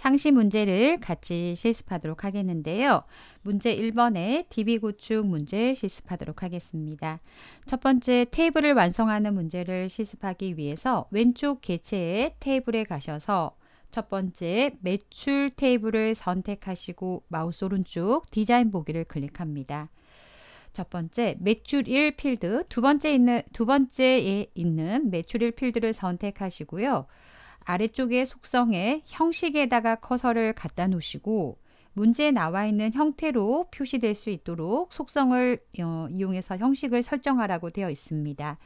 상시 문제를 같이 실습하도록 하겠는데요. 문제 1번에 DB 구축 문제 실습하도록 하겠습니다. 첫 번째 테이블을 완성하는 문제를 실습하기 위해서 왼쪽 개체의 테이블에 가셔서 첫 번째 매출 테이블을 선택하시고 마우스 오른쪽 디자인 보기를 클릭합니다. 첫 번째 매출 1 필드 두 번째 있는 두 번째에 있는 매출 1 필드를 선택하시고요. 아래쪽의 속성에 형식에다가 커서를 갖다 놓으시고 문제에 나와 있는 형태로 표시될 수 있도록 속성을 어, 이용해서 형식을 설정하라고 되어 있습니다.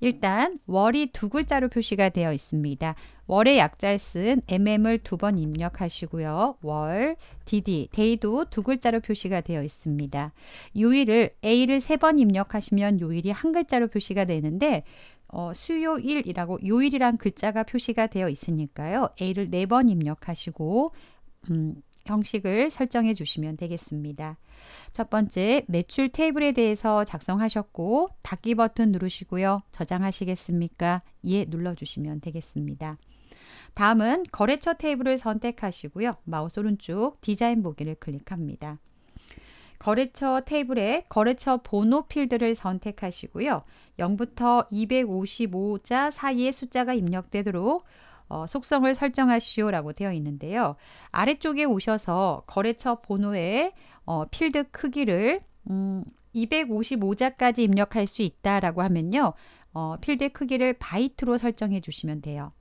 일단 월이 두 글자로 표시가 되어 있습니다. 월의 약자를 쓴 mm을 두 번 입력하시고요. 월, dd, 데이도 두 글자로 표시가 되어 있습니다. 요일을 a를 세 번 입력하시면 요일이 한 글자로 표시가 되는데 어, 수요일이라고 요일이란 글자가 표시가 되어 있으니까요. A를 4번 입력하시고 음, 형식을 설정해 주시면 되겠습니다. 첫 번째 매출 테이블에 대해서 작성하셨고 닫기 버튼 누르시고요. 저장하시겠습니까? 예 눌러주시면 되겠습니다. 다음은 거래처 테이블을 선택하시고요. 마우스 오른쪽 디자인 보기를 클릭합니다. 거래처 테이블에 거래처 번호 필드를 선택하시고요. 0부터 255자 사이의 숫자가 입력되도록 어, 속성을 설정하시오라고 되어 있는데요. 아래쪽에 오셔서 거래처 번호의 어, 필드 크기를 음, 255자까지 입력할 수 있다라고 하면요. 어, 필드 크기를 바이트로 설정해 주시면 돼요.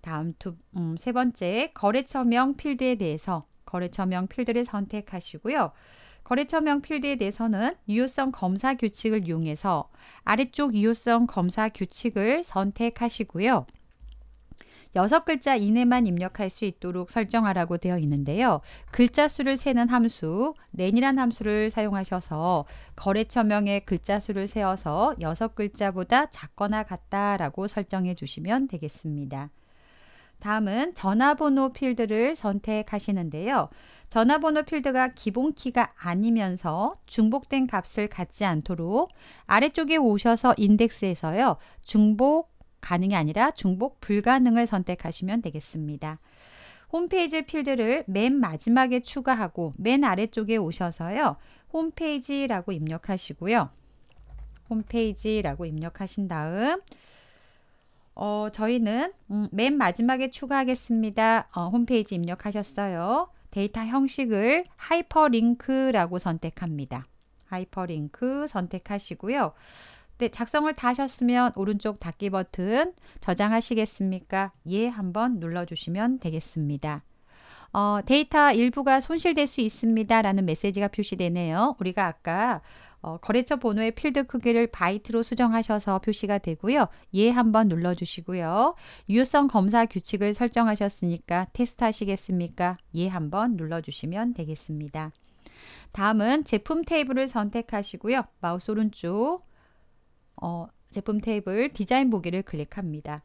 다음 두, 음, 세 번째 거래처명 필드에 대해서 거래처명 필드를 선택하시고요. 거래처명 필드에 대해서는 유효성 검사 규칙을 이용해서 아래쪽 유효성 검사 규칙을 선택하시고요. 6글자 이내만 입력할 수 있도록 설정하라고 되어 있는데요. 글자 수를 세는 함수, 렌이란 함수를 사용하셔서 거래처명의 글자 수를 세어서 6글자보다 작거나 같다라고 설정해 주시면 되겠습니다. 다음은 전화번호 필드를 선택하시는데요. 전화번호 필드가 기본키가 아니면서 중복된 값을 갖지 않도록 아래쪽에 오셔서 인덱스에서요. 중복 가능이 아니라 중복 불가능을 선택하시면 되겠습니다. 홈페이지 필드를 맨 마지막에 추가하고 맨 아래쪽에 오셔서요. 홈페이지라고 입력하시고요. 홈페이지라고 입력하신 다음 어, 저희는 음, 맨 마지막에 추가하겠습니다. 어, 홈페이지 입력하셨어요. 데이터 형식을 하이퍼링크라고 선택합니다. 하이퍼링크 선택하시고요. 네, 작성을 다 하셨으면 오른쪽 닫기 버튼 저장하시겠습니까? 예 한번 눌러주시면 되겠습니다. 어, 데이터 일부가 손실될 수 있습니다. 라는 메시지가 표시되네요. 우리가 아까 어, 거래처 번호의 필드 크기를 바이트로 수정하셔서 표시가 되고요. 예 한번 눌러주시고요. 유효성 검사 규칙을 설정하셨으니까 테스트 하시겠습니까? 예 한번 눌러주시면 되겠습니다. 다음은 제품 테이블을 선택하시고요. 마우스 오른쪽 어, 제품 테이블 디자인 보기를 클릭합니다.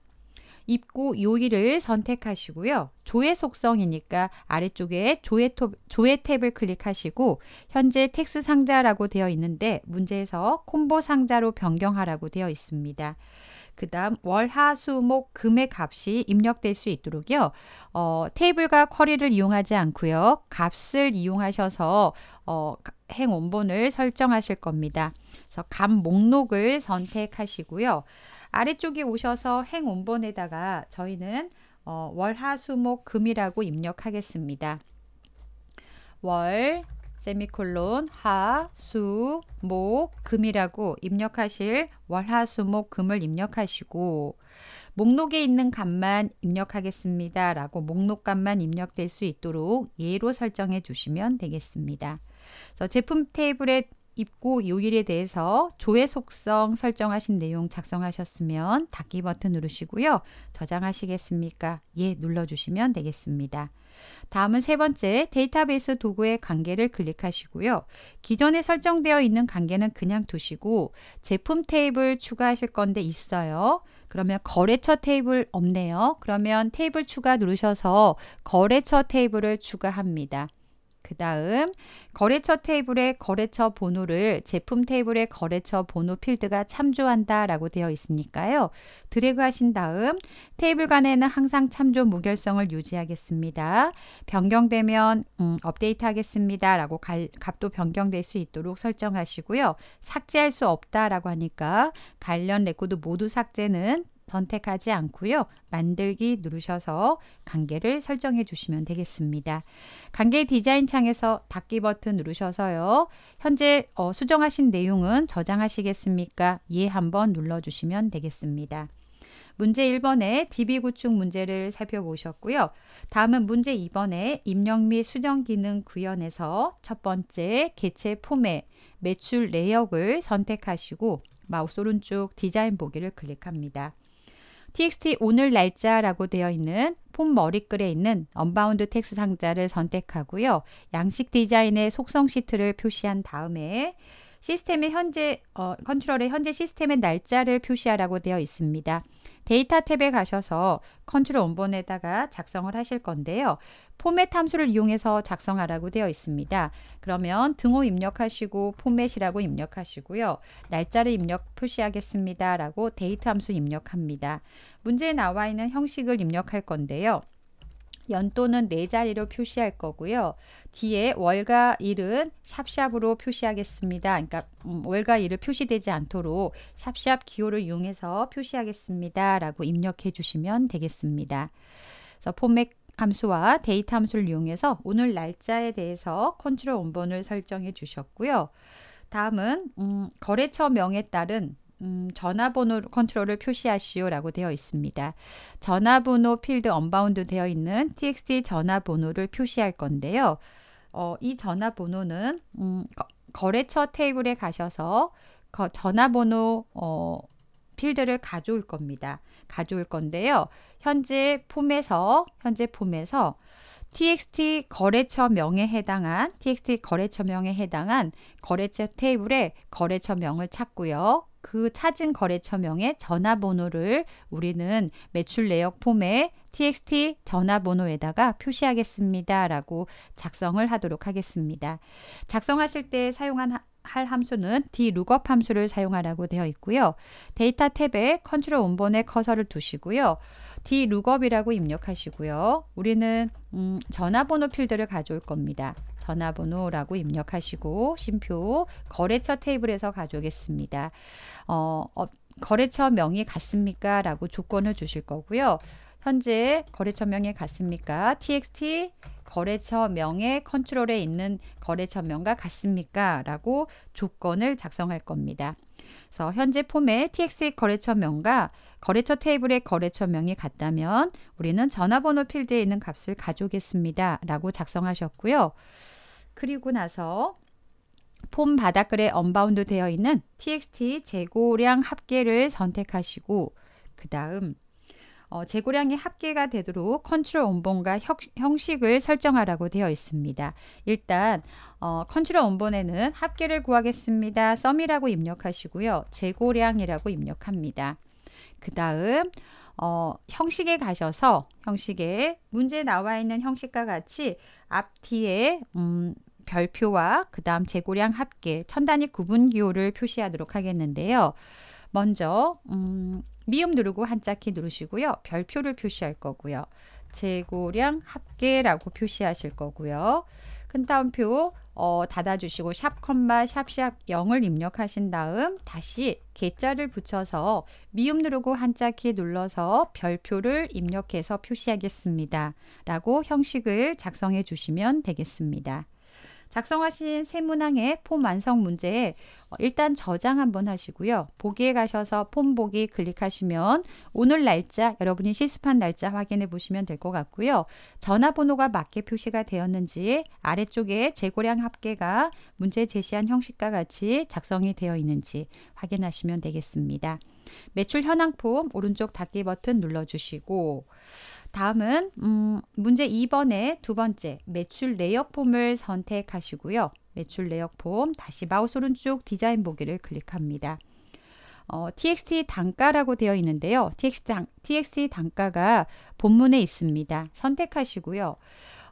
입고 요일을 선택하시고요. 조회 속성이니까 아래쪽에 조회, 톱, 조회 탭을 클릭하시고 현재 텍스 상자라고 되어 있는데 문제에서 콤보 상자로 변경하라고 되어 있습니다. 그 다음 월, 하, 수, 목, 금의 값이 입력될 수 있도록요. 어, 테이블과 쿼리를 이용하지 않고요. 값을 이용하셔서 어, 행 원본을 설정하실 겁니다. 그래서 값 목록을 선택하시고요. 아래쪽에 오셔서 행 원본에다가 저희는 어, 월하수목 금이라고 입력하겠습니다. 월 세미콜론 하수목 금이라고 입력하실 월하수목 금을 입력하시고 목록에 있는 값만 입력하겠습니다. 라고 목록값만 입력될 수 있도록 예로 설정해 주시면 되겠습니다. 제품 테이블에 입고 요일에 대해서 조회 속성 설정하신 내용 작성하셨으면 닫기 버튼 누르시고요. 저장하시겠습니까? 예 눌러주시면 되겠습니다. 다음은 세 번째 데이터베이스 도구의 관계를 클릭하시고요. 기존에 설정되어 있는 관계는 그냥 두시고 제품 테이블 추가하실 건데 있어요. 그러면 거래처 테이블 없네요. 그러면 테이블 추가 누르셔서 거래처 테이블을 추가합니다. 그 다음 거래처 테이블에 거래처 번호를 제품 테이블에 거래처 번호 필드가 참조한다 라고 되어 있으니까요. 드래그 하신 다음 테이블 간에는 항상 참조 무결성을 유지하겠습니다. 변경되면 음, 업데이트 하겠습니다 라고 갈, 값도 변경될 수 있도록 설정하시고요. 삭제할 수 없다 라고 하니까 관련 레코드 모두 삭제는 선택하지 않고요. 만들기 누르셔서 관계를 설정해 주시면 되겠습니다. 관계 디자인 창에서 닫기 버튼 누르셔서요. 현재 어, 수정하신 내용은 저장하시겠습니까? 예 한번 눌러주시면 되겠습니다. 문제 1번의 DB 구축 문제를 살펴보셨고요. 다음은 문제 2번의 입력 및 수정 기능 구현에서 첫 번째 개체 폼의 매출 내역을 선택하시고 마우스 오른쪽 디자인 보기를 클릭합니다. txt 오늘 날짜라고 되어 있는 폼 머리글에 있는 언바운드 텍스 상자를 선택하고요. 양식 디자인의 속성 시트를 표시한 다음에 시스템의 현재 어, 컨트롤의 현재 시스템의 날짜를 표시하라고 되어 있습니다. 데이터 탭에 가셔서 컨트롤 원본에다가 작성을 하실 건데요. 포맷 함수를 이용해서 작성하라고 되어 있습니다. 그러면 등호 입력하시고 포맷이라고 입력하시고요. 날짜를 입력 표시하겠습니다. 라고 데이터 함수 입력합니다. 문제에 나와 있는 형식을 입력할 건데요. 연도는 네 자리로 표시할 거고요. 뒤에 월과 일은 샵샵으로 표시하겠습니다. 그러니까 음, 월과 일을 표시되지 않도록 샵샵 기호를 이용해서 표시하겠습니다. 라고 입력해 주시면 되겠습니다. 그래서 포맷 함수와 데이터 함수를 이용해서 오늘 날짜에 대해서 컨트롤 원본을 설정해 주셨고요. 다음은 음, 거래처명에 따른 음, 전화번호 컨트롤을 표시하시오라고 되어 있습니다. 전화번호 필드 언바운드 되어 있는 txt 전화번호를 표시할 건데요. 어, 이 전화번호는 음, 거래처 테이블에 가셔서 거, 전화번호 어, 필드를 가져올 겁니다. 가져올 건데요. 현재 폼에서 현재 폼에서 txt 거래처명에 해당한 txt 거래처명에 해당한 거래처 테이블에 거래처명을 찾고요. 그 찾은 거래처명의 전화번호를 우리는 매출 내역 폼에 txt 전화번호에다가 표시하겠습니다. 라고 작성을 하도록 하겠습니다. 작성하실 때 사용한 할 함수는 dlookup 함수를 사용하라고 되어 있고요. 데이터 탭에 컨트롤 원본에 커서를 두시고요. dlookup이라고 입력하시고요. 우리는 음, 전화번호 필드를 가져올 겁니다. 전화번호라고 입력하시고 심표 거래처 테이블에서 가져오겠습니다. 어, 어, 거래처 명이 같습니까? 라고 조건을 주실 거고요. 현재 거래처 명에 같습니까? txt 거래처 명의 컨트롤에 있는 거래처 명과 같습니까? 라고 조건을 작성할 겁니다. 그래서 현재 폼에 txt 거래처 명과 거래처 테이블에 거래처명이 같다면 우리는 전화번호 필드에 있는 값을 가져오겠습니다. 라고 작성하셨고요. 그리고 나서 폼 바닥글에 언바운드 되어 있는 txt 재고량 합계를 선택하시고 그 다음 어, 재고량이 합계가 되도록 컨트롤 온본과 형식을 설정하라고 되어 있습니다. 일단 어, 컨트롤 온본에는 합계를 구하겠습니다. 썸이라고 입력하시고요. 재고량이라고 입력합니다. 그 다음 어, 형식에 가셔서 형식에 문제 나와 있는 형식과 같이 앞뒤에 음, 별표와 그 다음 재고량 합계 천 단위 구분 기호를 표시하도록 하겠는데요. 먼저 음, 미음 누르고 한자키 누르시고요. 별표를 표시할 거고요. 재고량 합계라고 표시하실 거고요. 큰 따옴표 어, 닫아주시고 샵 컴마 샵샵 0을 입력하신 다음 다시 개자를 붙여서 미음 누르고 한자 키 눌러서 별표를 입력해서 표시하겠습니다. 라고 형식을 작성해 주시면 되겠습니다. 작성하신 세문항의 폼 완성 문제에 어, 일단 저장 한번 하시고요. 보기에 가셔서 폼 보기 클릭하시면 오늘 날짜, 여러분이 실습한 날짜 확인해 보시면 될 것 같고요. 전화번호가 맞게 표시가 되었는지 아래쪽에 재고량 합계가 문제 제시한 형식과 같이 작성이 되어 있는지 확인하시면 되겠습니다. 매출 현황폼 오른쪽 닫기 버튼 눌러주시고 다음은 음, 문제 2번의 두 번째 매출 내역 폼을 선택하시고요. 매출 내역 폼 다시 마우스 오른쪽 디자인 보기를 클릭합니다. 어, txt 단가라고 되어 있는데요. txt, 단, txt 단가가 본문에 있습니다. 선택하시고요.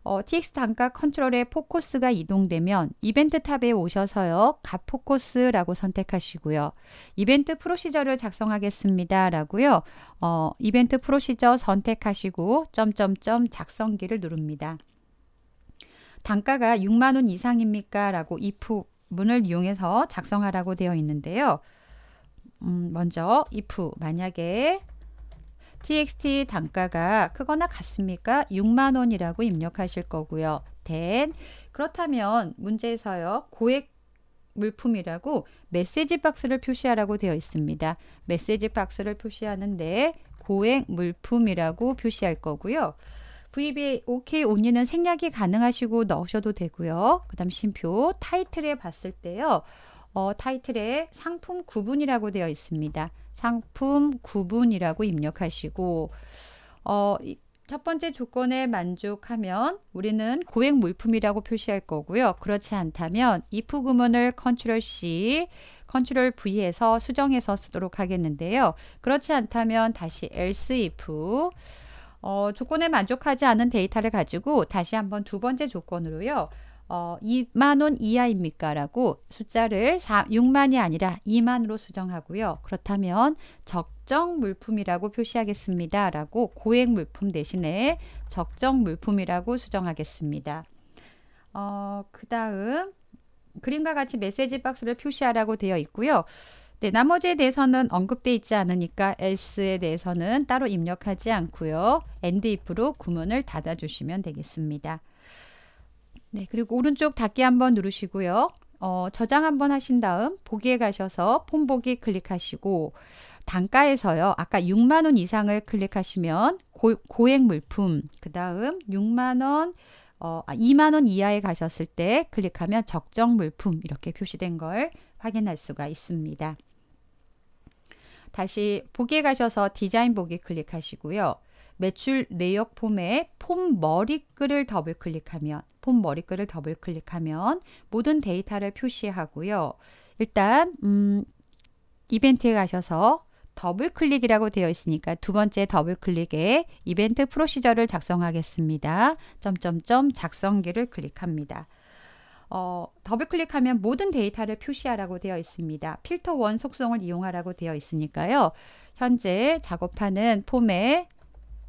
어, TX 단가 컨트롤의 포커스가 이동되면 이벤트 탑에 오셔서요. 값 포커스라고 선택하시고요. 이벤트 프로시저를 작성하겠습니다. 라고요. 어, 이벤트 프로시저 선택하시고 점점점 작성기를 누릅니다. 단가가 6만 원 이상입니까? 라고 if 문을 이용해서 작성하라고 되어 있는데요. 음, 먼저 if 만약에 TXT 단가가 크거나 같습니까? 6만 원이라고 입력하실 거고요. 된 그렇다면 문제에서요. 고액 물품이라고 메시지 박스를 표시하라고 되어 있습니다. 메시지 박스를 표시하는데 고액 물품이라고 표시할 거고요. VBA OK 온리는 생략이 가능하시고 넣으셔도 되고요. 그 다음 심표 타이틀에 봤을 때요. 어, 타이틀에 상품 구분이라고 되어 있습니다. 상품 구분이라고 입력하시고 어, 첫 번째 조건에 만족하면 우리는 고액 물품이라고 표시할 거고요. 그렇지 않다면 if 구문을 컨트롤 C, 컨트롤 V에서 수정해서 쓰도록 하겠는데요. 그렇지 않다면 다시 else if 어, 조건에 만족하지 않은 데이터를 가지고 다시 한번 두 번째 조건으로요. 어, 2만 원 이하입니까? 라고 숫자를 4, 6만이 아니라 2만으로 수정하고요. 그렇다면 적정 물품이라고 표시하겠습니다. 라고 고액 물품 대신에 적정 물품이라고 수정하겠습니다. 어, 그 다음 그림과 같이 메시지 박스를 표시하라고 되어 있고요. 네, 나머지에 대해서는 언급되어 있지 않으니까 else에 대해서는 따로 입력하지 않고요. end if로 구문을 닫아주시면 되겠습니다. 네, 그리고 오른쪽 닫기 한번 누르시고요. 어, 저장 한번 하신 다음 보기에 가셔서 폰 보기 클릭하시고 단가에서요. 아까 6만 원 이상을 클릭하시면 고, 고액 물품, 그 다음 6만 원, 어, 2만 아, 원 이하에 가셨을 때 클릭하면 적정 물품 이렇게 표시된 걸 확인할 수가 있습니다. 다시 보기에 가셔서 디자인 보기 클릭하시고요. 매출 내역 폼에 폼 머리글을 더블 클릭하면 폼 머리글을 더블 클릭하면 모든 데이터를 표시하고요. 일단 음, 이벤트에 가셔서 더블 클릭이라고 되어 있으니까 두 번째 더블 클릭에 이벤트 프로시저를 작성하겠습니다. 점점점 작성기를 클릭합니다. 어, 더블 클릭하면 모든 데이터를 표시하라고 되어 있습니다. 필터 원 속성을 이용하라고 되어 있으니까요. 현재 작업하는 폼에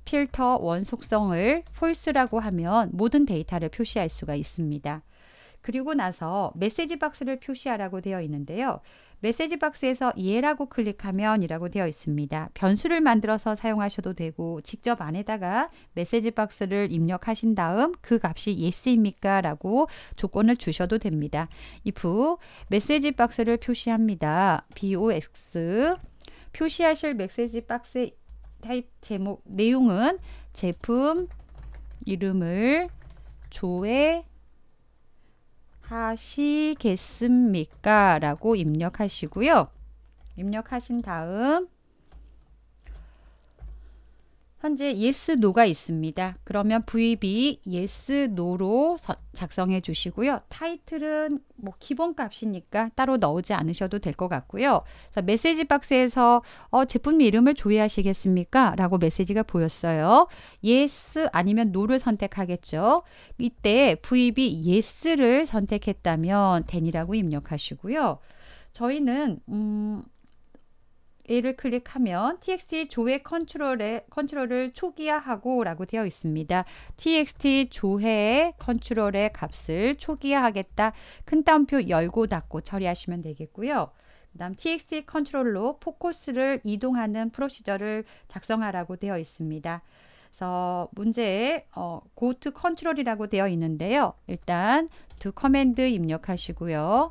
필터 원속성을 false라고 하면 모든 데이터를 표시할 수가 있습니다. 그리고 나서 메시지 박스를 표시하라고 되어 있는데요. 메시지 박스에서 예라고 클릭하면 이라고 되어 있습니다. 변수를 만들어서 사용하셔도 되고 직접 안에다가 메시지 박스를 입력하신 다음 그 값이 yes입니까? 라고 조건을 주셔도 됩니다. if 메시지 박스를 표시합니다. box 표시하실 메시지 박스에 제목 내용은 제품 이름을 조회하시겠습니까? 라고 입력하시고요. 입력하신 다음 현재 yes, no가 있습니다. 그러면 VB yes, no로 작성해 주시고요. 타이틀은 뭐 기본값이니까 따로 넣지 않으셔도 될 것 같고요. 그래서 메시지 박스에서 어, 제품 이름을 조회하시겠습니까? 라고 메시지가 보였어요. yes 아니면 no를 선택하겠죠. 이때 VB yes를 선택했다면 then이라고 입력하시고요. 저희는 음, A를 클릭하면 txt 조회 컨트롤에, 컨트롤을 초기화하고 라고 되어 있습니다. txt 조회 컨트롤의 값을 초기화하겠다. 큰 따옴표 열고 닫고 처리하시면 되겠고요. 그 다음 txt 컨트롤로 포커스를 이동하는 프로시저를 작성하라고 되어 있습니다. 그래서 문제에 어, go to 컨트롤이라고 되어 있는데요. 일단 t 커맨드 입력하시고요.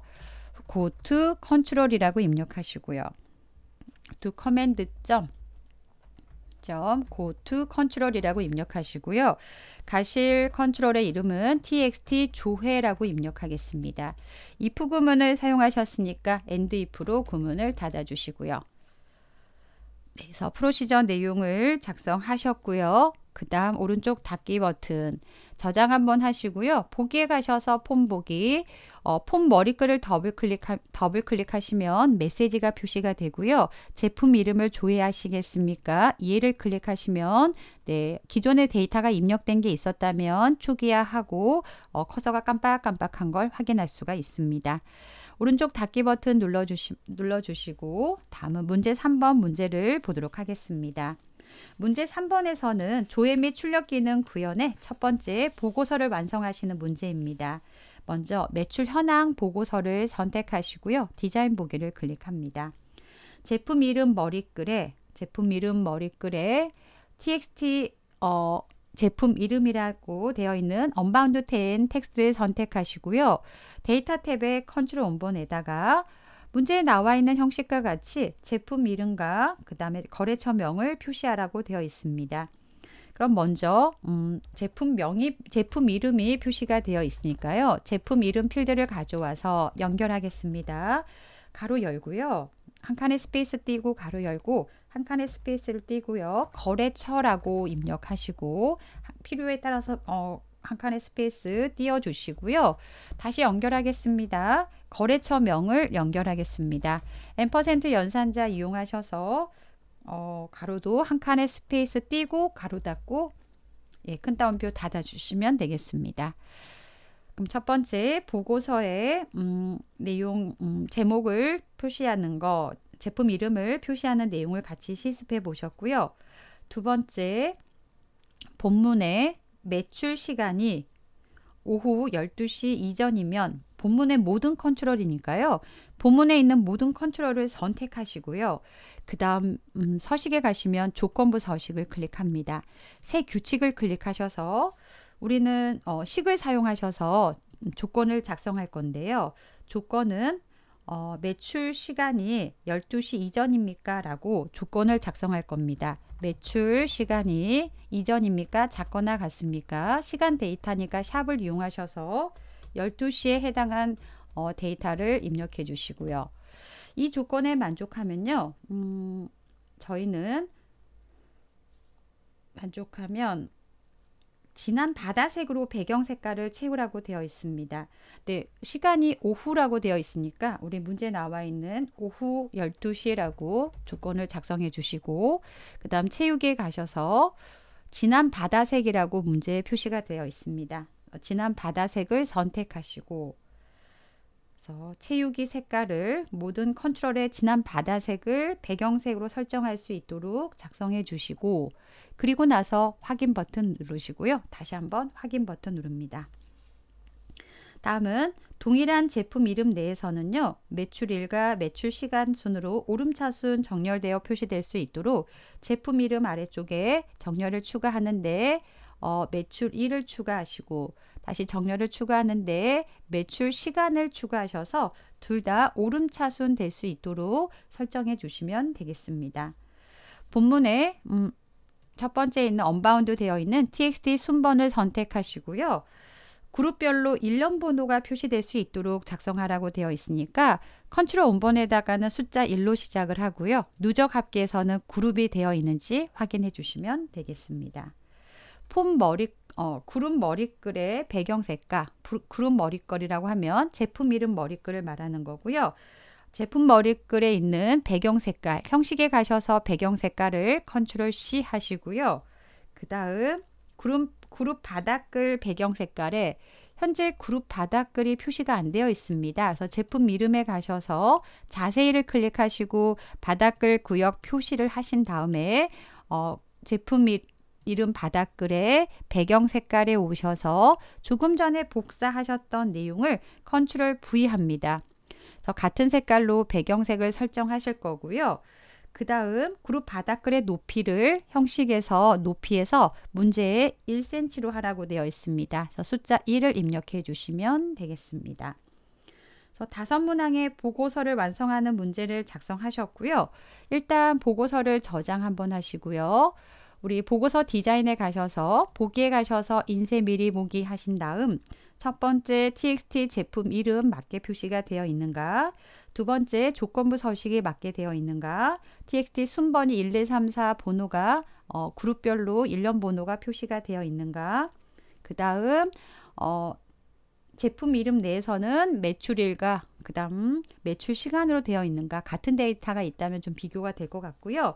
go to 컨트롤이라고 입력하시고요. to command. 점 go to 컨트롤이라고 입력하시고요. 가실 컨트롤의 이름은 txt 조회라고 입력하겠습니다. if 구문을 사용하셨으니까 and if로 구문을 닫아주시고요. 네, 그래서 프로시저 내용을 작성하셨고요. 그 다음 오른쪽 닫기 버튼 저장 한번 하시고요. 보기에 가셔서 폼 보기, 어, 폼 머리글을 더블, 클릭 더블 클릭하시면 메시지가 표시가 되고요. 제품 이름을 조회하시겠습니까? 이해를 클릭하시면 네, 기존의 데이터가 입력된 게 있었다면 초기화하고 어, 커서가 깜빡깜빡한 걸 확인할 수가 있습니다. 오른쪽 닫기 버튼 눌러주시, 눌러주시고 다음은 문제 3번 문제를 보도록 하겠습니다. 문제 3번에서는 조회 및 출력 기능 구현의 첫 번째 보고서를 완성하시는 문제입니다. 먼저 매출 현황 보고서를 선택하시고요. 디자인 보기를 클릭합니다. 제품 이름 머리글에 제품 이름 머리글에 txt 어, 제품 이름이라고 되어 있는 언바운드 10 텍스트를 선택하시고요. 데이터 탭에 컨트롤 원본에다가 문제에 나와 있는 형식과 같이 제품 이름과 그 다음에 거래처명을 표시하라고 되어 있습니다. 그럼 먼저 음, 제품 명이 제품 이름이 표시가 되어 있으니까요. 제품 이름 필드를 가져와서 연결하겠습니다. 가로 열고요. 한 칸의 스페이스 띄고 가로 열고 한 칸의 스페이스를 띄고요. 거래처라고 입력하시고 필요에 따라서 어, 한 칸의 스페이스 띄워주시고요. 다시 연결하겠습니다. 거래처명을 연결하겠습니다. n% 연산자 이용하셔서 어, 가로도 한 칸의 스페이스 띄고 가로 닫고 예, 큰 따옴표 닫아주시면 되겠습니다. 그럼 첫 번째 보고서의 음, 내용 음, 제목을 표시하는 거 제품 이름을 표시하는 내용을 같이 실습해 보셨고요. 두 번째 본문의 매출 시간이 오후 12시 이전이면 본문의 모든 컨트롤이니까요. 본문에 있는 모든 컨트롤을 선택하시고요. 그 다음 음, 서식에 가시면 조건부 서식을 클릭합니다. 새 규칙을 클릭하셔서 우리는 어, 식을 사용하셔서 조건을 작성할 건데요. 조건은 어, 매출 시간이 12시 이전입니까? 라고 조건을 작성할 겁니다. 매출 시간이 이전입니까? 작거나 같습니까? 시간 데이터니까 샵을 이용하셔서 12시에 해당한 어, 데이터를 입력해 주시고요. 이 조건에 만족하면요. 음, 저희는 만족하면 진한 바다색으로 배경 색깔을 채우라고 되어 있습니다. 네, 시간이 오후라고 되어 있으니까 우리 문제 나와 있는 오후 12시라고 조건을 작성해 주시고 그 다음 채우기에 가셔서 진한 바다색이라고 문제에 표시가 되어 있습니다. 어, 진한 바다색을 선택하시고 그래서 채우기 색깔을 모든 컨트롤의 진한 바다색을 배경색으로 설정할 수 있도록 작성해 주시고 그리고 나서 확인 버튼 누르시고요. 다시 한번 확인 버튼 누릅니다. 다음은 동일한 제품 이름 내에서는요. 매출일과 매출시간 순으로 오름차순 정렬되어 표시될 수 있도록 제품 이름 아래쪽에 정렬을 추가하는데 어, 매출일을 추가하시고 다시 정렬을 추가하는데 매출시간을 추가하셔서 둘 다 오름차순 될 수 있도록 설정해 주시면 되겠습니다. 본문에 음, 첫 번째에 있는 언바운드 되어 있는 txt 순번을 선택하시고요. 그룹별로 일련 번호가 표시될 수 있도록 작성하라고 되어 있으니까 컨트롤 온번에다가는 숫자 1로 시작을 하고요. 누적 합계에서는 그룹이 되어 있는지 확인해 주시면 되겠습니다. 폼 머리 어, 구름 머리글의 배경 색깔, 구름 머리글이라고 하면 제품 이름 머리글을 말하는 거고요. 제품 머리글에 있는 배경 색깔, 형식에 가셔서 배경 색깔을 컨트롤 C 하시고요. 그 다음 그룹, 그룹 바닥글 배경 색깔에 현재 그룹 바닥글이 표시가 안 되어 있습니다. 그래서 제품 이름에 가셔서 자세히를 클릭하시고 바닥글 구역 표시를 하신 다음에 어, 제품 이름 바닥글에 배경 색깔에 오셔서 조금 전에 복사하셨던 내용을 컨트롤 V 합니다. 그래서 같은 색깔로 배경색을 설정하실 거고요. 그 다음 그룹 바닥글의 높이를 형식에서 높이에서 문제에 1cm로 하라고 되어 있습니다. 그래서 숫자 1을 입력해 주시면 되겠습니다. 다섯 문항의 보고서를 완성하는 문제를 작성하셨고요. 일단 보고서를 저장 한번 하시고요. 우리 보고서 디자인에 가셔서 보기에 가셔서 인쇄 미리 보기 하신 다음 첫 번째, txt 제품 이름 맞게 표시가 되어 있는가? 두 번째, 조건부 서식이 맞게 되어 있는가? txt 순번이 1, 2, 3, 4 번호가 어, 그룹별로 일련 번호가 표시가 되어 있는가? 그 다음 어, 제품 이름 내에서는 매출일과 그 다음 매출 시간으로 되어 있는가 같은 데이터가 있다면 좀 비교가 될 것 같고요.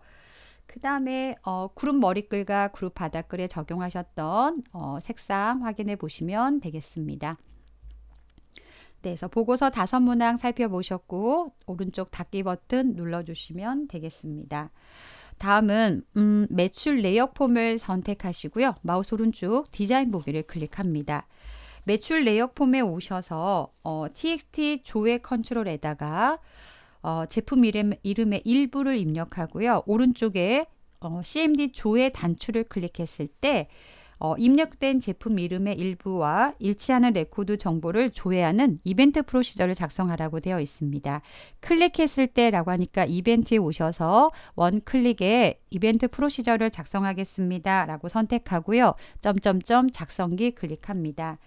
그 다음에 어, 그룹 머리글과 그룹 바닥글에 적용하셨던 어, 색상 확인해 보시면 되겠습니다. 네, 그래서 보고서 다섯 문항 살펴보셨고 오른쪽 닫기 버튼 눌러주시면 되겠습니다. 다음은 음, 매출 내역 폼을 선택하시고요. 마우스 오른쪽 디자인 보기를 클릭합니다. 매출 내역 폼에 오셔서 어, txt 조회 컨트롤에다가 어, 제품 이름, 이름의 일부를 입력하고요. 오른쪽에 어, CMD 조의 단추를 클릭했을 때 어, 입력된 제품 이름의 일부와 일치하는 레코드 정보를 조회하는 이벤트 프로시저를 작성하라고 되어 있습니다. 클릭했을 때라고 하니까 이벤트에 오셔서 원클릭에 이벤트 프로시저를 작성하겠습니다. 라고 선택하고요. 점점점 작성기 클릭합니다.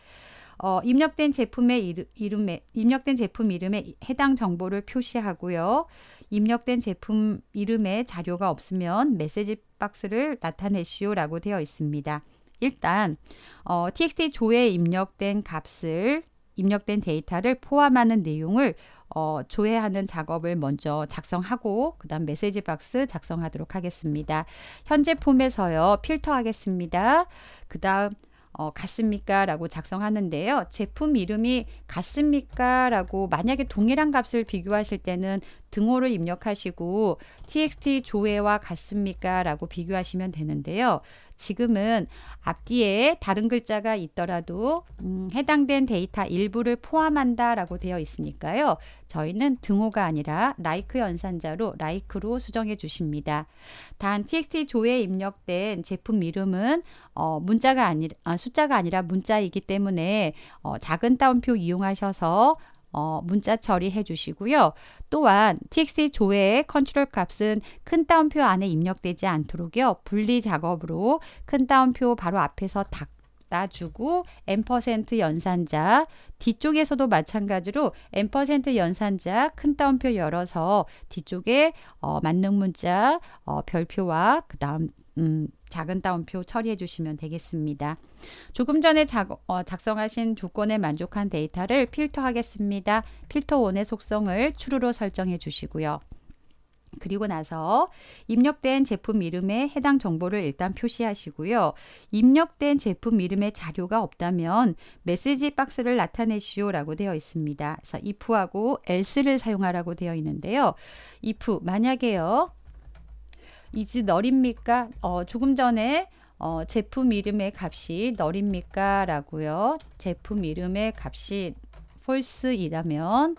어, 입력된 제품의 이름, 이름에 입력된 제품 이름에 해당 정보를 표시하고요. 입력된 제품 이름에 자료가 없으면 메시지 박스를 나타내시오라고 되어 있습니다. 일단 어, txt 조에 입력된 값을 입력된 데이터를 포함하는 내용을 어, 조회하는 작업을 먼저 작성하고 그 다음 메시지 박스 작성하도록 하겠습니다. 현재 폼에서요 필터 하겠습니다. 그 다음 어, 같습니까? 라고 작성하는데요. 제품 이름이 같습니까? 라고 만약에 동일한 값을 비교하실 때는 등호를 입력하시고 txt 조회와 같습니까? 라고 비교하시면 되는데요. 지금은 앞뒤에 다른 글자가 있더라도 음, 해당된 데이터 일부를 포함한다 라고 되어 있으니까요. 저희는 등호가 아니라 라이크 연산자로 라이크로 수정해 주십니다. 단 txt 조회에 입력된 제품 이름은 어, 문자가 아니 아, 숫자가 아니라 문자이기 때문에 어, 작은 따옴표 이용하셔서 어, 문자 처리해 주시고요. 또한 txt 조회의 컨트롤 값은 큰 따옴표 안에 입력되지 않도록요. 분리 작업으로 큰 따옴표 바로 앞에서 닥 따주고 n% 연산자 뒤쪽에서도 마찬가지로 n% 연산자 큰 따옴표 열어서 뒤쪽에 어, 만능 문자 어, 별표와 그 다음 음, 작은 따옴표 처리해 주시면 되겠습니다. 조금 전에 작, 어, 성하신 조건에 만족한 데이터를 필터하겠습니다. 필터 원의 속성을 true로 설정해 주시고요. 그리고 나서 입력된 제품 이름에 해당 정보를 일단 표시하시고요. 입력된 제품 이름에 자료가 없다면 메시지 박스를 나타내시오라고 되어 있습니다. 그래서 if하고 else를 사용하라고 되어 있는데요. if 만약에요. 이지 너립니까? 어, 조금 전에 어, 제품 이름의 값이 너립니까? 라고요. 제품 이름의 값이 false이라면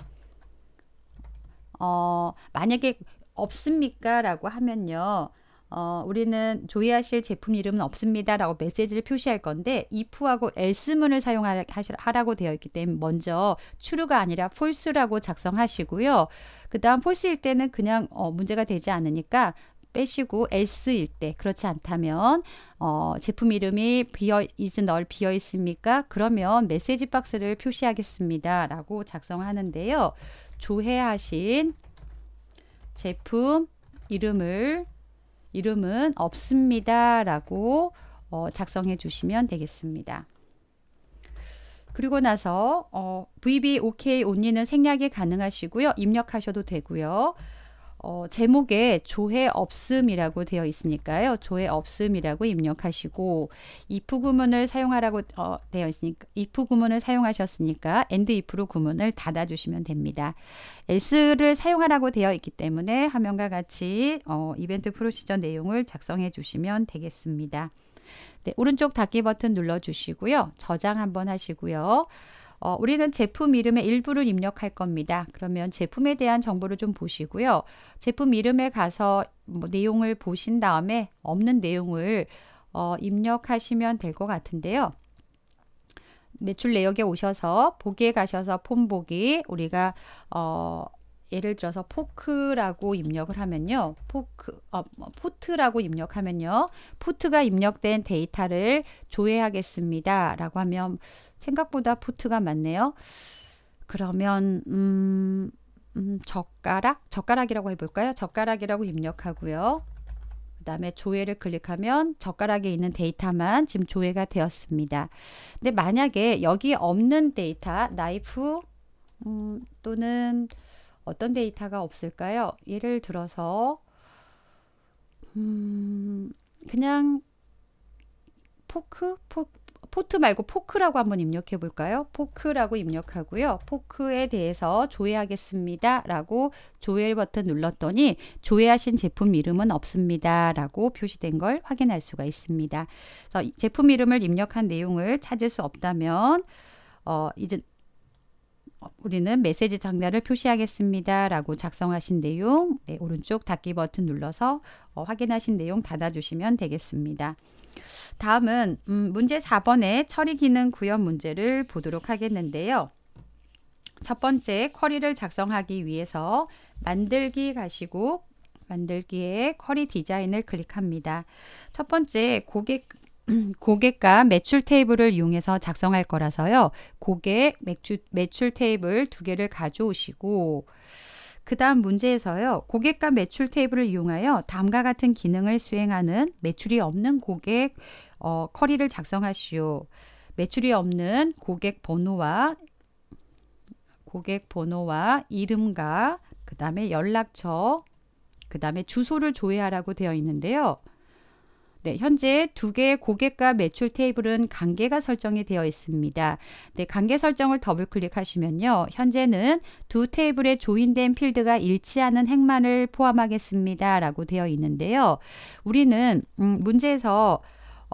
어, 만약에 없습니까? 라고 하면요. 어, 우리는 조회하실 제품 이름은 없습니다. 라고 메시지를 표시할 건데 if하고 else문을 사용하라고 되어 있기 때문에 먼저 true가 아니라 false라고 작성하시고요. 그 다음 false일 때는 그냥 어, 문제가 되지 않으니까 빼시고 s일 때 그렇지 않다면 어, 제품 이름이 비어 is 널 비어 있습니까? 그러면 메시지 박스를 표시하겠습니다라고 작성하는데요. 조회하신 제품 이름을 이름은 없습니다라고 어, 작성해 주시면 되겠습니다. 그리고 나서 어, VB OK 온리는 생략이 가능하시고요. 입력하셔도 되고요. 어, 제목에 조회 없음이라고 되어 있으니까요. 조회 없음이라고 입력하시고 if 구문을 사용하라고 어, 되어 있으니까 if 구문을 사용하셨으니까 and if로 구문을 닫아 주시면 됩니다. e l s를 e 사용하라고 되어 있기 때문에 화면과 같이 어, 이벤트 프로시저 내용을 작성해 주시면 되겠습니다. 네, 오른쪽 닫기 버튼 눌러 주시고요. 저장 한번 하시고요. 어, 우리는 제품 이름의 일부를 입력할 겁니다. 그러면 제품에 대한 정보를 좀 보시고요. 제품 이름에 가서 뭐 내용을 보신 다음에 없는 내용을 어, 입력하시면 될 것 같은데요. 매출 내역에 오셔서 보기에 가셔서 폼 보기 우리가 어, 예를 들어서 포크라고 입력을 하면요. 포크, 어, 뭐 포트라고 입력하면요. 포트가 입력된 데이터를 조회하겠습니다. 라고 하면 생각보다 포트가 많네요. 그러면 음, 음, 젓가락? 젓가락이라고 해볼까요? 젓가락이라고 입력하고요. 그 다음에 조회를 클릭하면 젓가락에 있는 데이터만 지금 조회가 되었습니다. 근데 만약에 여기 없는 데이터, 나이프 음, 또는 어떤 데이터가 없을까요? 예를 들어서 음, 그냥 포크? 포크 포트 말고 포크라고 한번 입력해 볼까요? 포크라고 입력하고요. 포크에 대해서 조회하겠습니다. 라고 조회 버튼 눌렀더니 조회하신 제품 이름은 없습니다. 라고 표시된 걸 확인할 수가 있습니다. 제품 이름을 입력한 내용을 찾을 수 없다면 어, 이제 우리는 메시지 장르를 표시하겠습니다. 라고 작성하신 내용 네, 오른쪽 닫기 버튼 눌러서 어, 확인하신 내용 닫아주시면 되겠습니다. 다음은 음, 문제 4번의 처리 기능 구현 문제를 보도록 하겠는데요. 첫 번째 쿼리를 작성하기 위해서 만들기 가시고 만들기에 쿼리 디자인을 클릭합니다. 첫 번째 고객 고객과 매출 테이블을 이용해서 작성할 거라서요. 고객 매출, 매출 테이블 두 개를 가져오시고 그 다음 문제에서요. 고객과 매출 테이블을 이용하여 다음과 같은 기능을 수행하는 매출이 없는 고객 어, 커리를 작성하시오. 매출이 없는 고객 번호와 고객 번호와 이름과 그 다음에 연락처 그 다음에 주소를 조회하라고 되어 있는데요. 네, 현재 두 개의 고객과 매출 테이블은 관계가 설정이 되어 있습니다. 네, 관계 설정을 더블 클릭하시면요. 현재는 두 테이블에 조인된 필드가 일치하는 행만을 포함하겠습니다라고 되어 있는데요. 우리는 음, 문제에서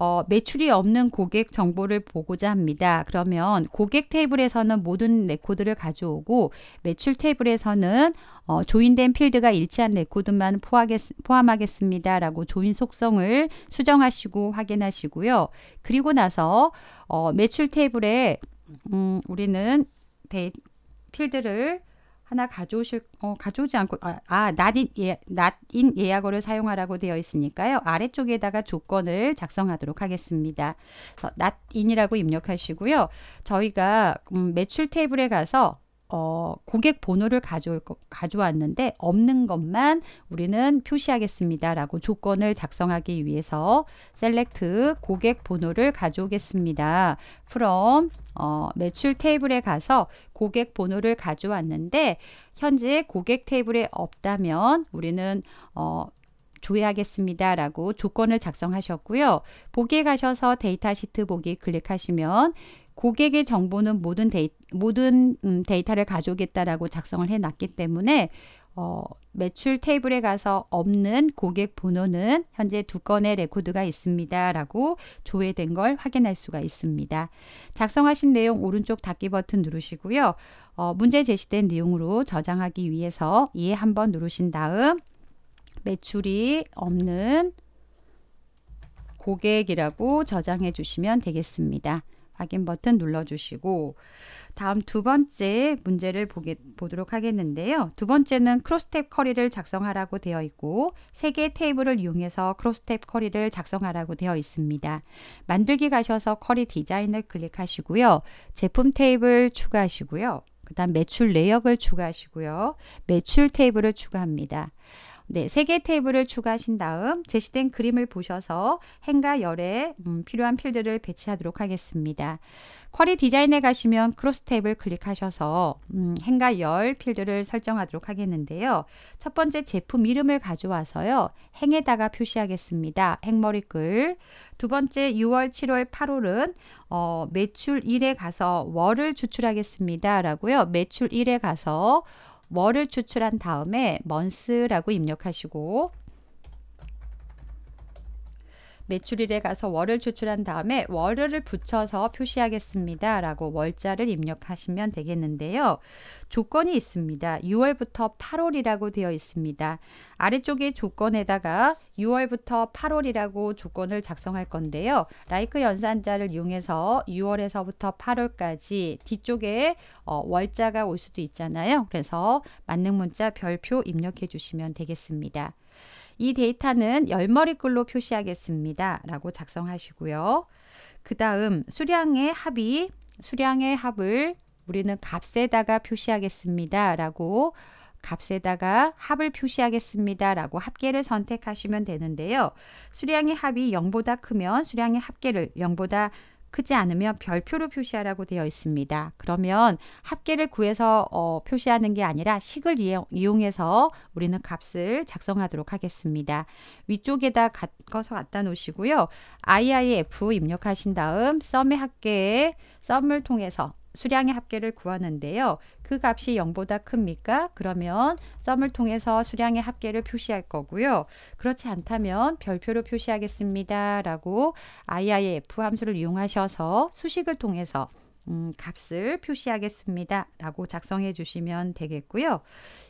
어, 매출이 없는 고객 정보를 보고자 합니다. 그러면 고객 테이블에서는 모든 레코드를 가져오고 매출 테이블에서는 어, 조인된 필드가 일치한 레코드만 포함하겠, 습니다 라고 조인 속성을 수정하시고 확인하시고요. 그리고 나서 어, 매출 테이블에 음, 우리는 데 필드를 하나 가져오실 어, 가져오지 않고 아, 아 n o 예, n o 예약어를 사용하라고 되어 있으니까요. 아래쪽에다가 조건을 작성하도록 하겠습니다. 낫인이라고 입력하시고요. 저희가 음, 매출 테이블에 가서 어, 고객 번호를 가져올 거, 가져왔는데 없는 것만 우리는 표시하겠습니다라고 조건을 작성하기 위해서 셀렉트 고객 번호를 가져오겠습니다. from 어, 매출 테이블에 가서 고객 번호를 가져왔는데 현재 고객 테이블에 없다면 우리는 어, 조회하겠습니다. 라고 조건을 작성하셨고요. 보기에 가셔서 데이터 시트 보기 클릭하시면 고객의 정보는 모든 데이, 모든 음, 데이터를 가져오겠다라고 작성을 해놨기 때문에 어, 매출 테이블에 가서 없는 고객 번호는 현재 두 건의 레코드가 있습니다. 라고 조회된 걸 확인할 수가 있습니다. 작성하신 내용 오른쪽 닫기 버튼 누르시고요. 어, 문제 제시된 내용으로 저장하기 위해서 예 한번 누르신 다음 매출이 없는 고객이라고 저장해 주시면 되겠습니다. 확인 버튼 눌러주시고 다음 두 번째 문제를 보게, 보도록 하겠는데요. 두 번째는 크로스탭 커리를 작성하라고 되어 있고 세개 테이블을 이용해서 크로스탭 커리를 작성하라고 되어 있습니다. 만들기 가셔서 커리 디자인을 클릭하시고요. 제품 테이블 추가하시고요. 그 다음 매출 내역을 추가하시고요. 매출 테이블을 추가합니다. 네, 세개 테이블을 추가하신 다음 제시된 그림을 보셔서 행과 열에 음, 필요한 필드를 배치하도록 하겠습니다. 쿼리 디자인에 가시면 크로스 탭을 클릭하셔서 음, 행과 열 필드를 설정하도록 하겠는데요. 첫 번째 제품 이름을 가져와서요. 행에다가 표시하겠습니다. 행머리글 두 번째 6월, 7월, 8월은 어, 매출 1에 가서 월을 추출하겠습니다. 라고요. 매출 1에 가서 월을 추출한 다음에 먼스라고 입력하시고 매출일에 가서 월을 추출한 다음에 월을 붙여서 표시하겠습니다. 라고 월자를 입력하시면 되겠는데요. 조건이 있습니다. 6월부터 8월이라고 되어 있습니다. 아래쪽에 조건에다가 6월부터 8월이라고 조건을 작성할 건데요. 라이크 연산자를 이용해서 6월에서부터 8월까지 뒤쪽에 어, 월자가 올 수도 있잖아요. 그래서 만능 문자 별표 입력해 주시면 되겠습니다. 이 데이터는 열머리글로 표시하겠습니다. 라고 작성하시고요. 그 다음 수량의 합이 수량의 합을 우리는 값에다가 표시하겠습니다. 라고 값에다가 합을 표시하겠습니다. 라고 합계를 선택하시면 되는데요. 수량의 합이 0보다 크면 수량의 합계를 0보다 크지 않으면 별표로 표시하라고 되어 있습니다. 그러면 합계를 구해서 어, 표시하는 게 아니라 식을 이용, 해서 우리는 값을 작성하도록 하겠습니다. 위쪽에다 섞서 갖다 놓으시고요. IIF 입력하신 다음 썸의 합계에 썸을 통해서 수량의 합계를 구하는데요. 그 값이 0보다 큽니까? 그러면 썸을 통해서 수량의 합계를 표시할 거고요. 그렇지 않다면 별표로 표시하겠습니다. 라고 IIF 함수를 이용하셔서 수식을 통해서 음, 값을 표시하겠습니다. 라고 작성해 주시면 되겠고요.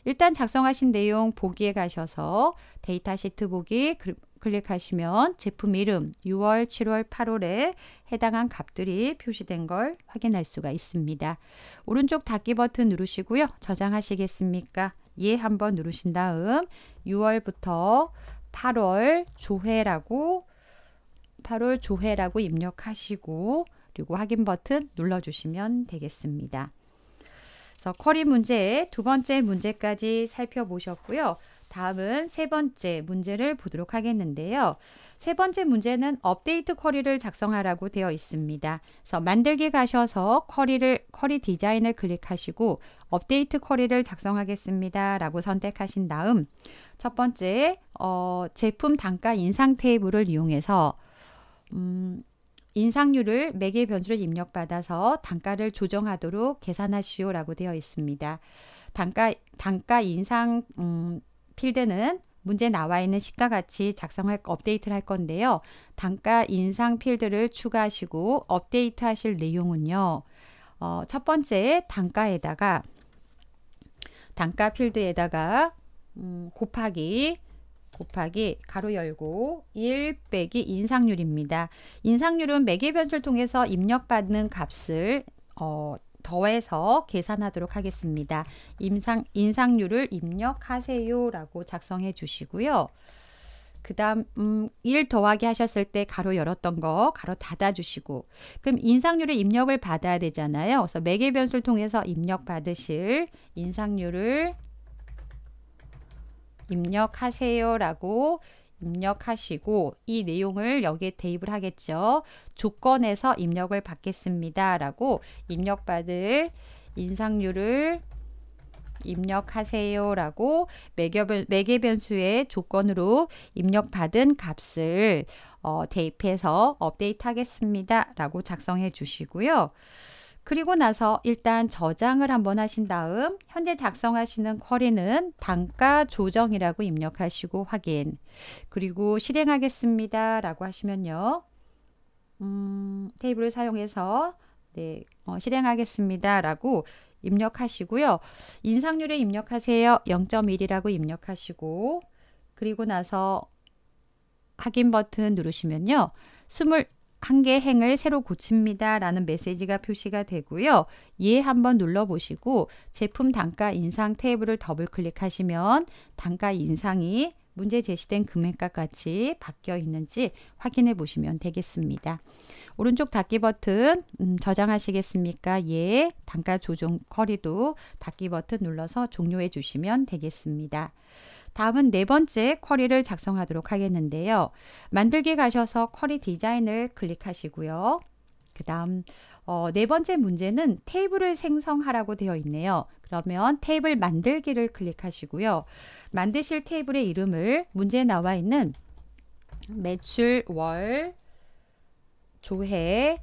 일단 작성하신 내용 보기에 가셔서 데이터 시트 보기 클릭하시면 제품 이름 6월, 7월, 8월에 해당한 값들이 표시된 걸 확인할 수가 있습니다. 오른쪽 닫기 버튼 누르시고요. 저장하시겠습니까? 예 한번 누르신 다음 6월부터 8월 조회라고 8월 조회라고 입력하시고 그리고 확인 버튼 눌러주시면 되겠습니다. 그래서 커리 문제 두 번째 문제까지 살펴보셨고요. 다음은 세 번째 문제를 보도록 하겠는데요. 세 번째 문제는 업데이트 쿼리를 작성하라고 되어 있습니다. 그래서 만들기 가셔서 쿼리를 쿼리 디자인을 클릭하시고 업데이트 쿼리를 작성하겠습니다. 라고 선택하신 다음 첫 번째 어, 제품 단가 인상 테이블을 이용해서 음, 인상률을 매개 변수를 입력받아서 단가를 조정하도록 계산하시오 라고 되어 있습니다. 단가, 단가 인상 음, 필드는 문제 나와 있는 식과 같이 작성할 업데이트를 할 건데요. 단가 인상 필드를 추가하시고 업데이트 하실 내용은요. 어, 첫 번째 단가에다가 단가 필드에다가 음, 곱하기 곱하기 가로 열고 1 빼기 인상률입니다. 인상률은 매개 변수를 통해서 입력받는 값을 어, 더해서 계산하도록 하겠습니다. 임상, 인상률을 입력하세요 라고 작성해 주시고요. 그 다음 음, 1 더하기 하셨을 때 가로 열었던 거 가로 닫아 주시고 그럼 인상률의 입력을 받아야 되잖아요. 그래서 매개 변수를 통해서 입력 받으실 인상률을 입력하세요 라고 입력하시고 이 내용을 여기에 대입을 하겠죠. 조건에서 입력을 받겠습니다. 라고 입력받을 인상률을 입력하세요 라고 매개변수의 조건으로 입력받은 값을 어, 대입해서 업데이트 하겠습니다 라고 작성해 주시고요. 그리고 나서 일단 저장을 한번 하신 다음 현재 작성하시는 쿼리는 단가 조정이라고 입력하시고 확인 그리고 실행하겠습니다 라고 하시면요 음, 테이블을 사용해서 네, 어, 실행하겠습니다 라고 입력하시고요 인상률을 입력하세요 0.1이라고 입력하시고 그리고 나서 확인 버튼 누르시면요 한개 행을 새로 고칩니다. 라는 메시지가 표시가 되고요. 예 한번 눌러보시고 제품 단가 인상 테이블을 더블 클릭하시면 단가 인상이 문제 제시된 금액과 같이 바뀌어 있는지 확인해 보시면 되겠습니다. 오른쪽 닫기 버튼 음, 저장하시겠습니까? 예, 단가 조정 커리도 닫기 버튼 눌러서 종료해 주시면 되겠습니다. 다음은 네 번째 쿼리를 작성하도록 하겠는데요. 만들기 가셔서 쿼리 디자인을 클릭하시고요. 그 다음 어, 네 번째 문제는 테이블을 생성하라고 되어 있네요. 그러면 테이블 만들기를 클릭하시고요. 만드실 테이블의 이름을 문제에 나와 있는 매출 월 조회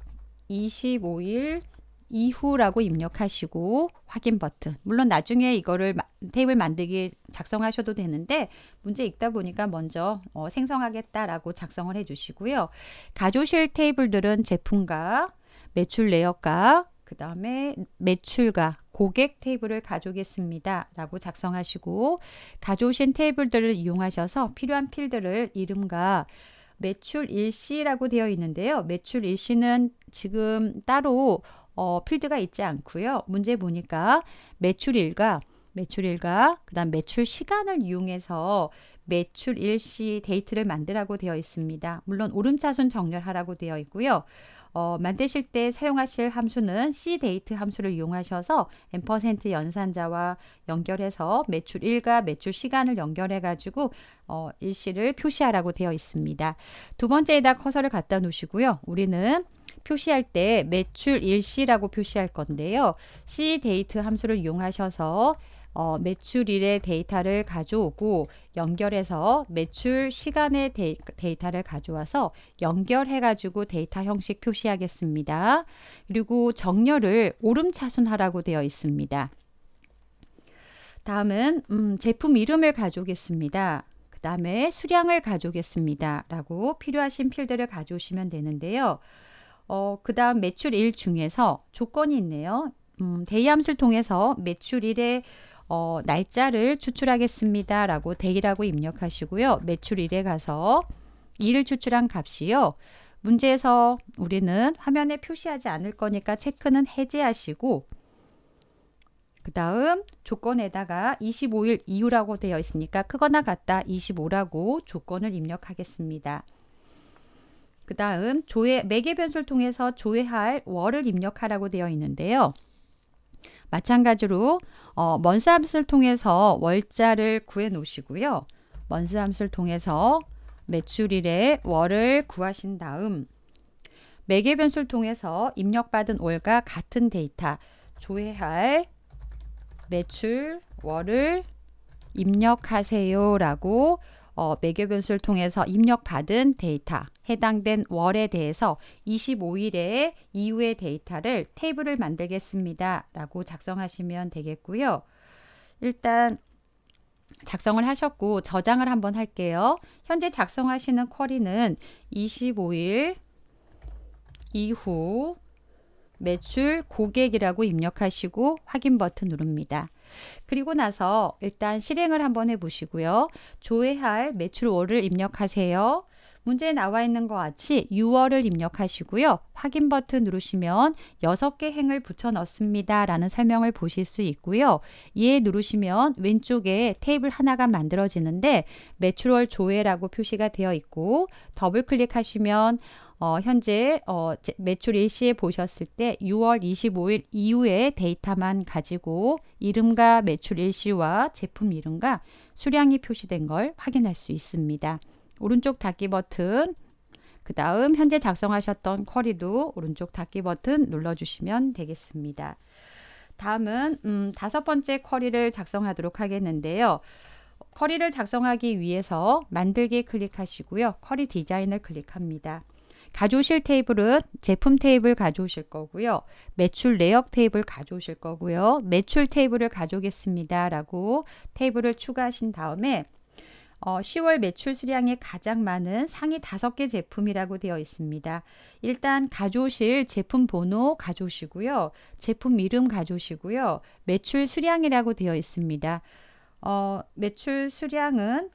25일 이후라고 입력하시고 확인 버튼 물론 나중에 이거를 테이블 만들기 작성하셔도 되는데 문제 읽다 보니까 먼저 어, 생성하겠다라고 작성을 해주시고요. 가조실 테이블들은 제품가, 매출 내역가, 그 다음에 매출과 고객 테이블을 가져오겠습니다. 라고 작성하시고 가져오신 테이블들을 이용하셔서 필요한 필드를 이름과 매출 일시라고 되어 있는데요. 매출 일시는 지금 따로 어, 필드가 있지 않고요. 문제 보니까 매출일과 매출일과 그다음 매출 시간을 이용해서 매출 일시 데이트를 만들라고 되어 있습니다. 물론 오름차순 정렬하라고 되어 있고요. 어, 만드실 때 사용하실 함수는 c데이트 함수를 이용하셔서 n% 연산자와 연결해서 매출 일과 매출 시간을 연결해 가지고 어, 일시를 표시하라고 되어 있습니다. 두 번째에다 커서를 갖다 놓으시고요. 우리는 표시할 때 매출 일시라고 표시할 건데요. C 데이트 함수를 이용하셔서 어, 매출일의 데이터를 가져오고 연결해서 매출 시간의 데 데이터를 가져와서 연결해 가지고 데이터 형식 표시하겠습니다. 그리고 정렬을 오름차순하라고 되어 있습니다. 다음은 음, 제품 이름을 가져오겠습니다. 그 다음에 수량을 가져오겠습니다. 라고 필요하신 필드를 가져오시면 되는데요. 어, 그 다음 매출일 중에서 조건이 있네요. 음, 대의함수를 통해서 매출일의 어, 날짜를 추출하겠습니다. 라고 대의라고 입력하시고요. 매출일에 가서 일을 추출한 값이요. 문제에서 우리는 화면에 표시하지 않을 거니까 체크는 해제하시고 그 다음 조건에다가 25일 이후라고 되어 있으니까 크거나 같다 25라고 조건을 입력하겠습니다. 그 다음 조회 매개 변수를 통해서 조회할 월을 입력하라고 되어 있는데요. 마찬가지로 어, 먼스 함수를 통해서 월자를 구해 놓으시고요. 먼스 함수를 통해서 매출일의 월을 구하신 다음 매개 변수를 통해서 입력받은 월과 같은 데이터 조회할 매출 월을 입력하세요라고 어, 매개 변수를 통해서 입력받은 데이터, 해당된 월에 대해서 25일에 이후의 데이터를 테이블을 만들겠습니다. 라고 작성하시면 되겠고요. 일단 작성을 하셨고 저장을 한번 할게요. 현재 작성하시는 쿼리는 25일 이후 매출 고객이라고 입력하시고 확인 버튼 누릅니다. 그리고 나서 일단 실행을 한번 해보시고요. 조회할 매출월을 입력하세요. 문제에 나와 있는 것 같이 6월을 입력하시고요. 확인 버튼 누르시면 6개 행을 붙여 넣습니다. 라는 설명을 보실 수 있고요. 이 누르시면 왼쪽에 테이블 하나가 만들어지는데 매출월 조회라고 표시가 되어 있고 더블 클릭하시면 어, 현재 어, 매출 일시에 보셨을 때 6월 25일 이후의 데이터만 가지고 이름과 매출 일시와 제품 이름과 수량이 표시된 걸 확인할 수 있습니다. 오른쪽 닫기 버튼 그 다음 현재 작성하셨던 쿼리도 오른쪽 닫기 버튼 눌러주시면 되겠습니다. 다음은 음, 다섯 번째 쿼리를 작성하도록 하겠는데요. 쿼리를 작성하기 위해서 만들기 클릭하시고요. 쿼리 디자인을 클릭합니다. 가져오실 테이블은 제품 테이블 가져오실 거고요. 매출 내역 테이블 가져오실 거고요. 매출 테이블을 가져오겠습니다. 라고 테이블을 추가하신 다음에 어, 10월 매출 수량이 가장 많은 상위 5개 제품이라고 되어 있습니다. 일단 가져오실 제품 번호 가져오시고요. 제품 이름 가져오시고요. 매출 수량이라고 되어 있습니다. 어, 매출 수량은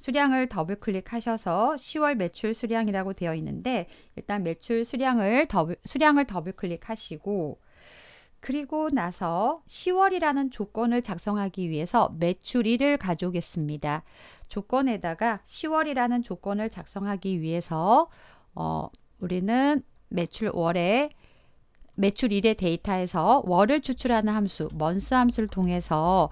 수량을 더블 클릭하셔서 10월 매출 수량이라고 되어 있는데 일단 매출 수량을 더블 수량을 더블 클릭하시고 그리고 나서 10월이라는 조건을 작성하기 위해서 매출일을 가져오겠습니다. 조건에다가 10월이라는 조건을 작성하기 위해서 어, 우리는 매출 월에 매출일의 데이터에서 월을 추출하는 함수, 먼스 함수를 통해서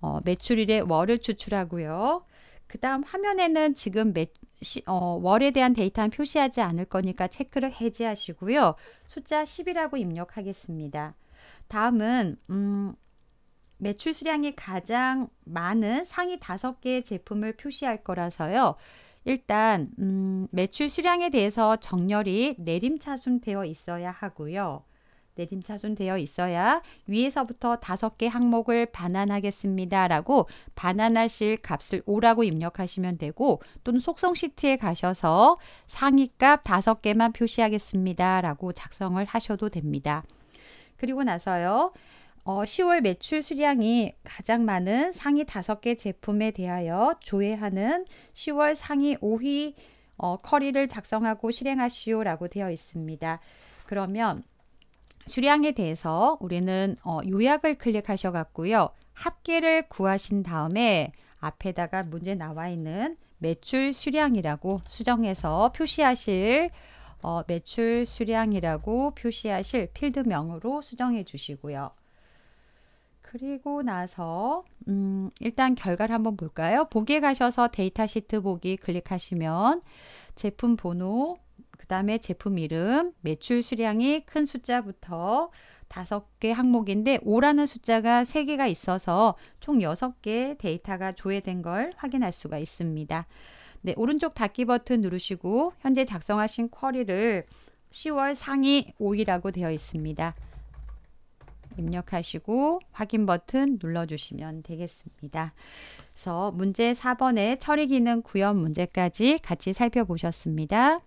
어, 매출일의 월을 추출하고요. 그 다음 화면에는 지금 매, 시, 어, 월에 대한 데이터는 표시하지 않을 거니까 체크를 해제하시고요. 숫자 10이라고 입력하겠습니다. 다음은 음, 매출 수량이 가장 많은 상위 다섯 개의 제품을 표시할 거라서요. 일단 음, 매출 수량에 대해서 정렬이 내림차순 되어 있어야 하고요. 내림차순 되어 있어야 위에서부터 다섯 개 항목을 반환하겠습니다. 라고 반환하실 값을 5라고 입력하시면 되고 또는 속성 시트에 가셔서 상위값 다섯 개만 표시하겠습니다. 라고 작성을 하셔도 됩니다. 그리고 나서요. 어, 10월 매출 수량이 가장 많은 상위 5개 제품에 대하여 조회하는 10월 상위 5위 어, 커리를 작성하고 실행하시오라고 되어 있습니다. 그러면 수량에 대해서 우리는 어, 요약을 클릭하셔 갖고요. 합계를 구하신 다음에 앞에다가 문제 나와 있는 매출 수량이라고 수정해서 표시하실 어, 매출 수량이라고 표시하실 필드명으로 수정해 주시고요. 그리고 나서 음, 일단 결과를 한번 볼까요? 보기에 가셔서 데이터 시트 보기 클릭하시면 제품 번호, 그 다음에 제품 이름, 매출 수량이 큰 숫자부터 다섯 개 항목인데 5라는 숫자가 세개가 있어서 총여개 데이터가 조회된 걸 확인할 수가 있습니다. 네, 오른쪽 닫기 버튼 누르시고 현재 작성하신 쿼리를 10월 상위 5일이라고 되어 있습니다. 입력하시고 확인 버튼 눌러주시면 되겠습니다. 그래서 문제 4번의 처리 기능 구현 문제까지 같이 살펴보셨습니다.